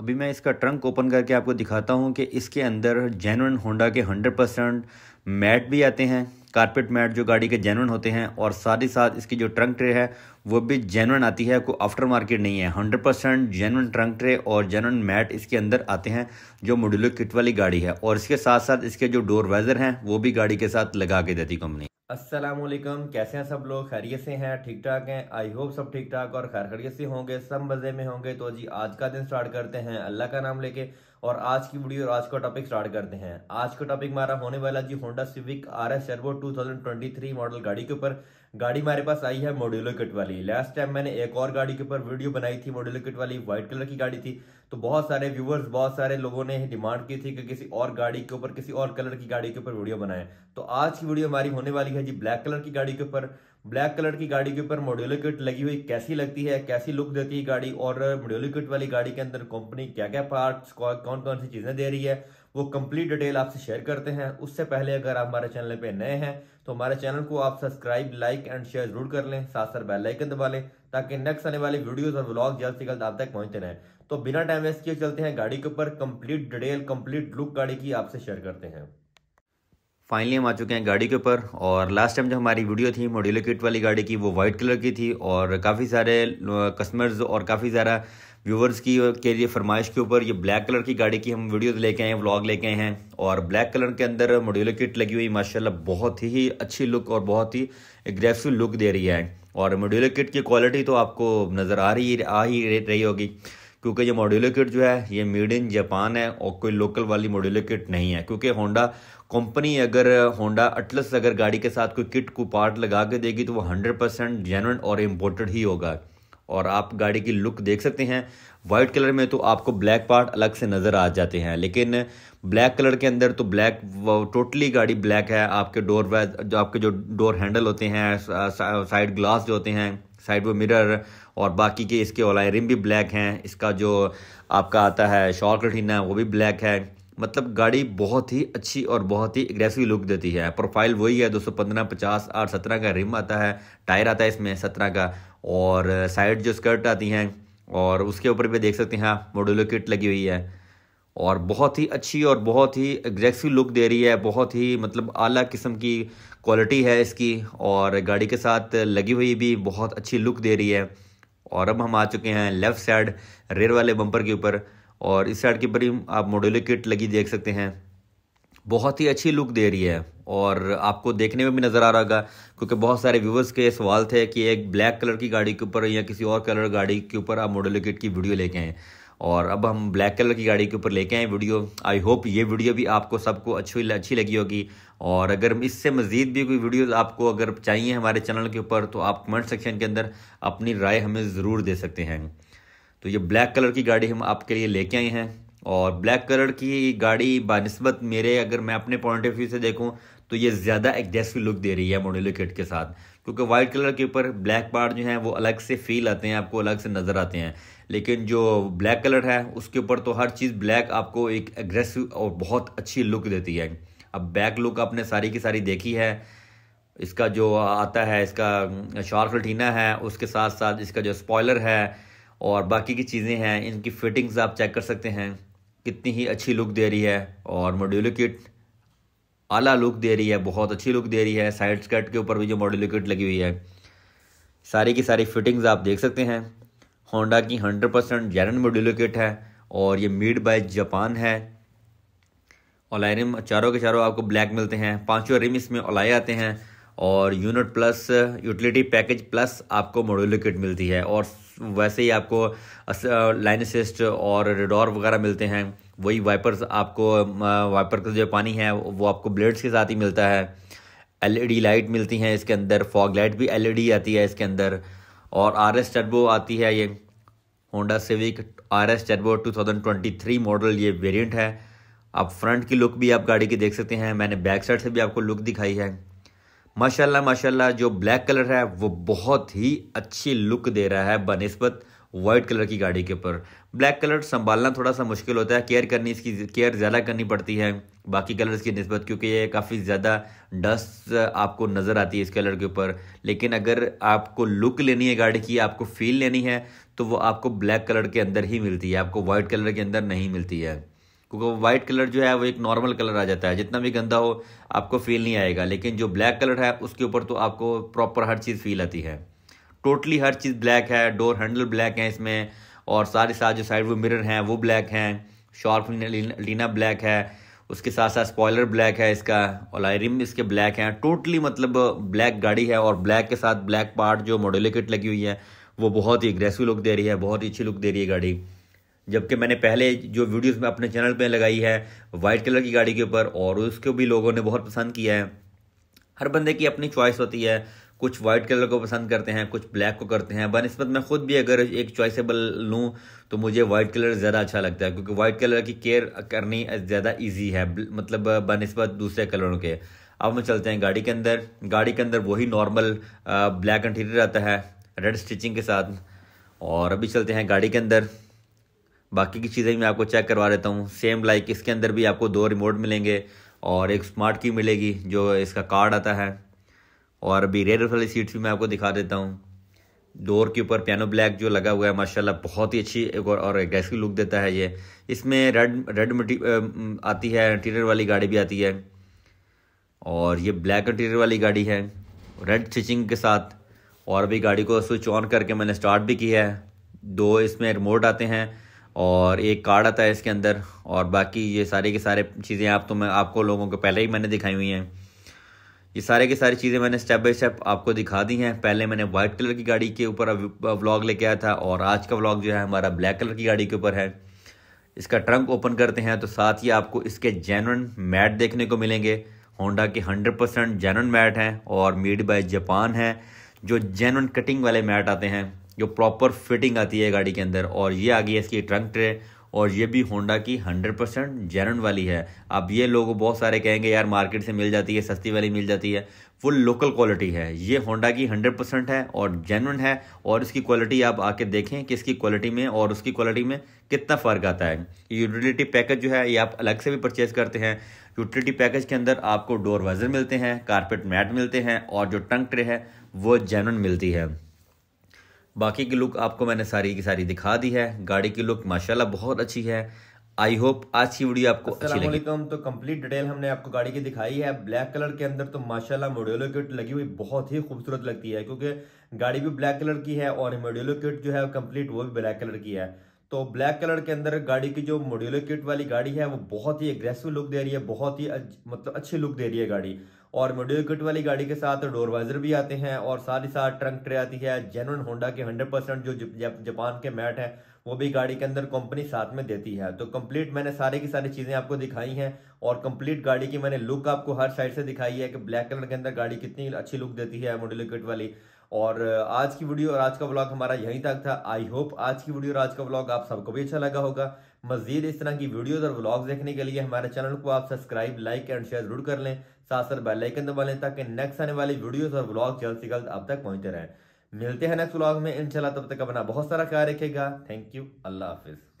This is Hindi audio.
अभी मैं इसका ट्रंक ओपन करके आपको दिखाता हूँ कि इसके अंदर जेनवन होंडा के 100 परसेंट मैट भी आते हैं कारपेट मैट जो गाड़ी के जेनवन होते हैं और साथ ही साथ इसकी जो ट्रंक ट्रे है वो भी जेनवन आती है कोई आफ्टर मार्केट नहीं है 100 परसेंट जेनवन ट्रंक ट्रे और जेनवन मैट इसके अंदर आते हैं जो मोडुलर किट वाली गाड़ी है और इसके साथ साथ इसके जो डोर वाइजर हैं वो भी गाड़ी के साथ लगा के देती कंपनी असलम कैसे हैं सब लोग खैरियत से हैं ठीक ठाक हैं आई होप सब ठीक ठाक और खैर खैरियत से होंगे सब मज़े में होंगे तो जी आज का दिन स्टार्ट करते हैं अल्लाह का नाम लेके और आज की वीडियो और आज का टॉपिक स्टार्ट करते हैं आज का टॉपिक हमारा होने वाला जी होंडा सिविक आर एस सर्वो टू मॉडल गाड़ी के ऊपर गाड़ी हमारे पास आई है मोड्यूलो किट वाली लास्ट टाइम मैंने एक और गाड़ी के ऊपर वीडियो बनाई थी मोड्यूलो किट वाली व्हाइट कलर की गाड़ी थी तो बहुत सारे व्यूवर्स बहुत सारे लोगों ने डिमांड की थी कि किसी और गाड़ी के ऊपर किसी और कलर की गाड़ी के ऊपर वीडियो बनाए तो आज की वीडियो हमारी होने वाली है जी ब्लैक कलर की गाड़ी के ऊपर ब्लैक कलर की गाड़ी के ऊपर मोड्यूलर किट लगी हुई कैसी लगती है कैसी लुक देती है गाड़ी और मोड्यूलर किट वाली गाड़ी के अंदर कंपनी क्या क्या पार्ट्स कौन कौन सी चीज़ें दे रही है वो कंप्लीट डिटेल आपसे शेयर करते हैं उससे पहले अगर आप हमारे चैनल पे नए हैं तो हमारे चैनल को आप सब्सक्राइब लाइक एंड शेयर जरूर कर लें साथ साथ बेलाइकन दबा लें ताकि नेक्स्ट आने वाले वीडियो और ब्लॉग जल्द से जल्द आप तक पहुंचते रहें तो बिना टाइम वेस्ट किए चलते हैं गाड़ी के ऊपर कंप्लीट डिटेल कंप्लीट लुक गाड़ी की आपसे शेयर करते हैं फाइनली हम आ चुके हैं गाड़ी के ऊपर और लास्ट टाइम जो हमारी वीडियो थी मोडिलो किट वाली गाड़ी की वो व्हाइट कलर की थी और काफ़ी सारे कस्टमर्स और काफ़ी सारा व्यूवर्स की के लिए फरमाइश के ऊपर ये ब्लैक कलर की गाड़ी की हम वीडियो लेके आए हैं व्लॉग लेके आए हैं और ब्लैक कलर के अंदर मोडिलो किट लगी हुई माशाला बहुत ही अच्छी लुक और बहुत ही एग्रेसिव लुक दे रही है और मोडिलो किट की क्वालिटी तो आपको नज़र आ रही आ ही रही होगी क्योंकि ये मॉड्यूलर किट जो है ये मेड इन जापान है और कोई लोकल वाली मॉड्यूलर किट नहीं है क्योंकि होंडा कंपनी अगर होंडा अटलस अगर गाड़ी के साथ कोई किट को पार्ट लगा के देगी तो वो हंड्रेड परसेंट जेनवन और इम्पोर्टेड ही होगा और आप गाड़ी की लुक देख सकते हैं वाइट कलर में तो आपको ब्लैक पार्ट अलग से नज़र आ जाते हैं लेकिन ब्लैक कलर के अंदर तो ब्लैक टोटली गाड़ी ब्लैक है आपके डोर वैज जो आपके जो डोर हैंडल होते हैं साइड ग्लास जो होते हैं साइड वो मिरर और बाकी के इसके रिम भी ब्लैक हैं इसका जो आपका आता है शॉर्क रटीना वो भी ब्लैक है मतलब गाड़ी बहुत ही अच्छी और बहुत ही एग्रेसिव लुक देती है प्रोफाइल वही है दो सौ पंद्रह पचास आठ सत्रह का रिम आता है टायर आता है इसमें सत्रह का और साइड जो स्कर्ट आती हैं और उसके ऊपर भी देख सकते हैं आप किट लगी हुई है और बहुत ही अच्छी और बहुत ही एग्रेसिव लुक दे रही है बहुत ही मतलब आला किस्म की क्वालिटी है इसकी और गाड़ी के साथ लगी हुई भी बहुत अच्छी लुक दे रही है और अब हम आ चुके हैं लेफ़्ट साइड रेयर वाले बम्पर के ऊपर और इस साइड के बड़ी आप मोडोलो किट लगी देख सकते हैं बहुत ही अच्छी लुक दे रही है और आपको देखने में भी नज़र आ रहा होगा क्योंकि बहुत सारे व्यूवर्स के सवाल थे कि एक ब्लैक कलर की गाड़ी के ऊपर या किसी और कलर गाड़ी के ऊपर आप मॉडल किट की वीडियो लेके आएँ और अब हम ब्लैक कलर की गाड़ी के ऊपर लेके आए वीडियो आई होप ये वीडियो भी आपको सबको अच्छी अच्छी लगी होगी और अगर इससे मज़ीद भी कोई वीडियो आपको अगर चाहिए हमारे चैनल के ऊपर तो आप कमेंट सेक्शन के अंदर अपनी राय हमें ज़रूर दे सकते हैं तो ये ब्लैक कलर की गाड़ी हम आपके लिए लेके आए हैं और ब्लैक कलर की गाड़ी बनस्बत मेरे अगर मैं अपने पॉइंट ऑफ व्यू से देखूं तो ये ज़्यादा एग्जेसिव लुक दे रही है मोडिलो किट के साथ क्योंकि वाइट कलर के ऊपर ब्लैक पार्ट जो है वो अलग से फील आते हैं आपको अलग से नज़र आते हैं लेकिन जो ब्लैक कलर है उसके ऊपर तो हर चीज़ ब्लैक आपको एक एग्रेसिव और बहुत अच्छी लुक देती है अब बैक लुक आपने सारी की सारी देखी है इसका जो आता है इसका शार्क लटीना है उसके साथ साथ इसका जो स्पॉयलर है और बाकी की चीज़ें हैं इनकी फिटिंग्स आप चेक कर सकते हैं कितनी ही अच्छी लुक दे रही है और मॉड्यूलर किट आला लुक दे रही है बहुत अच्छी लुक दे रही है साइड स्कर्ट के ऊपर भी जो मॉड्यूलर किट लगी हुई है सारी की सारी फिटिंग्स आप देख सकते हैं होंडा की हंड्रेड परसेंट जैरन मॉड्यूलर किट है और ये मीड बाय जापान है ओलाइनम चारों के चारों आपको ब्लैक मिलते हैं पाँचों रिम इसमें ओलाए आते हैं और unit plus utility package plus आपको मॉड्यूलर किट मिलती है और वैसे ही आपको लाइनसिस्ट और रेडोर वगैरह मिलते हैं वही वाइपर्स आपको वाइपर का जो पानी है वो आपको ब्लेड्स के साथ ही मिलता है एलईडी लाइट e मिलती हैं इसके अंदर फॉग लाइट भी एलईडी e आती है इसके अंदर और आर एस टर्बो आती है ये Honda Civic R S turbo two model ये वेरियंट है आप फ्रंट की लुक भी आप गाड़ी की देख सकते हैं मैंने बैक साइड से भी आपको लुक दिखाई है माशाल्लाह माशाल्लाह जो ब्लैक कलर है वो बहुत ही अच्छी लुक दे रहा है बनस्बत वाइट कलर की गाड़ी के ऊपर ब्लैक कलर संभालना थोड़ा सा मुश्किल होता है केयर करनी इसकी केयर ज़्यादा करनी पड़ती है बाकी कलर्स की नस्बत क्योंकि ये काफ़ी ज़्यादा डस्ट आपको नज़र आती है इस कलर के ऊपर लेकिन अगर आपको लुक लेनी है गाड़ी की आपको फील लेनी है तो वो आपको ब्लैक कलर के अंदर ही मिलती है आपको वाइट कलर के अंदर नहीं मिलती है क्योंकि वो वाइट कलर जो है वो एक नॉर्मल कलर आ जाता है जितना भी गंदा हो आपको फील नहीं आएगा लेकिन जो ब्लैक कलर है उसके ऊपर तो आपको प्रॉपर हर चीज़ फील आती है टोटली हर चीज़ ब्लैक है डोर हैंडल ब्लैक है इसमें और सारे साथ जो साइड वो मिरर हैं वो ब्लैक हैं शॉर्प लीना ब्लैक है उसके साथ साथ स्पॉयलर ब्लैक है इसका और आयरिम इसके ब्लैक हैं टोटली मतलब ब्लैक गाड़ी है और ब्लैक के साथ ब्लैक पार्ट जो मॉडल किट लगी हुई है वो बहुत ही एग्रेसिव लुक दे रही है बहुत ही अच्छी लुक दे रही है गाड़ी जबकि मैंने पहले जो वीडियोस में अपने चैनल पे लगाई है वाइट कलर की गाड़ी के ऊपर और उसको भी लोगों ने बहुत पसंद किया है हर बंदे की अपनी चॉइस होती है कुछ वाइट कलर को पसंद करते हैं कुछ ब्लैक को करते हैं बनस्बत मैं खुद भी अगर एक चॉइसेबल लूँ तो मुझे वाइट कलर ज़्यादा अच्छा लगता है क्योंकि वाइट कलर की केयर करनी ज़्यादा ईजी है मतलब बनस्बत दूसरे कलरों के अब हम चलते हैं गाड़ी के अंदर गाड़ी के अंदर वही नॉर्मल ब्लैक इंटीरियर आता है रेड स्टिचिंग के साथ और अभी चलते हैं गाड़ी के अंदर बाकी की चीज़ें मैं आपको चेक करवा देता हूँ सेम लाइक इसके अंदर भी आपको दो रिमोट मिलेंगे और एक स्मार्ट की मिलेगी जो इसका कार्ड आता है और अभी रेड वाली सीट्स भी मैं आपको दिखा देता हूँ डोर के ऊपर पियानो ब्लैक जो लगा हुआ है माशाल्लाह बहुत ही अच्छी और गैसी लुक देता है ये इसमें रेड रेड मटी आती है इंटीरियर वाली गाड़ी भी आती है और ये ब्लैक इंटीरियर वाली गाड़ी है रेड स्टिचिंग के साथ और अभी गाड़ी को स्विच ऑन करके मैंने स्टार्ट भी किया है दो इसमें रिमोट आते हैं और एक कार्ड आता है इसके अंदर और बाकी ये सारे के सारे चीज़ें आप तो मैं आपको लोगों को पहले ही मैंने दिखाई हुई हैं ये सारे की सारी चीज़ें मैंने स्टेप बाई स्टेप आपको दिखा दी हैं पहले मैंने वाइट कलर की गाड़ी के ऊपर व्लॉग लेके आया था और आज का व्लॉग जो है हमारा ब्लैक कलर की गाड़ी के ऊपर है इसका ट्रंक ओपन करते हैं तो साथ ही आपको इसके जेनवन मैट देखने को मिलेंगे होंडा के 100% परसेंट जेनवन मैट हैं और मेड बाय जापान हैं जो जेनवन कटिंग वाले मैट आते हैं जो प्रॉपर फिटिंग आती है गाड़ी के अंदर और ये आ गई है इसकी ट्रंक ट्रे और ये भी होंडा की 100% परसेंट वाली है अब ये लोग बहुत सारे कहेंगे यार मार्केट से मिल जाती है सस्ती वाली मिल जाती है फुल लोकल क्वालिटी है ये होंडा की 100% परसेंट है और जेनवन है और इसकी क्वालिटी आप आके देखें कि इसकी क्वालिटी में और उसकी क्वालिटी में कितना फ़र्क आता है यूटिलिटी पैकेज जो है ये आप अलग से भी परचेज करते हैं यूटिलिटी पैकेज के अंदर आपको डोर वाइजर मिलते हैं कारपेट मैट मिलते हैं और जो टंक ट्रे है वो जेनवन मिलती है बाकी की लुक आपको मैंने सारी की सारी दिखा दी है गाड़ी की लुक माशाल्लाह बहुत अच्छी है आई होप आज की वीडियो आपको अच्छी लगी तो कंप्लीट डिटेल हमने आपको गाड़ी की दिखाई है ब्लैक कलर के अंदर तो माशाल्लाह मोड्यूलो किट लगी हुई बहुत ही खूबसूरत लगती है क्योंकि गाड़ी भी ब्लैक कलर की है और मोड्यूलो किट जो है कम्प्लीट वो भी ब्लैक कलर की है तो ब्लैक कलर के अंदर गाड़ी की जो मोड्यूलर किट वाली गाड़ी है वो बहुत ही एग्रेसिव लुक दे रही है बहुत ही मतलब अच्छी लुक दे रही है गाड़ी और मोड्यूलर किट वाली गाड़ी के साथ डोर वाइजर भी आते हैं और साथ ही साथ ट्रंक ट्रे आती है जेनवन होंडा के 100 परसेंट जो जापान के मैट है वो भी गाड़ी के अंदर कंपनी साथ में देती है तो कंप्लीट मैंने सारे की सारी चीज़ें आपको दिखाई हैं और कंप्लीट गाड़ी की मैंने लुक आपको हर साइड से दिखाई है कि ब्लैक कलर के अंदर गाड़ी कितनी अच्छी लुक देती है मोड्यूलर किट वाली और आज की वीडियो और आज का ब्लॉग हमारा यहीं तक था आई होप आज की वीडियो और आज का ब्लॉग आप सबको भी अच्छा लगा होगा मजीद इस तरह की वीडियोज और ब्लॉग्स देखने के लिए हमारे चैनल को आप सब्सक्राइब लाइक एंड शेयर जरूर कर लें साथ साथ बेलाइकन दबा लें ताकि नेक्स्ट आने वाली वीडियोज और ब्लॉग जल्द से जल्द आप तक पहुंचते रहें मिलते हैं नेक्स्ट ब्लॉग में इनशाला तब तक अपना बहुत सारा ख्याल रखेगा थैंक यू अल्लाह हाफिज़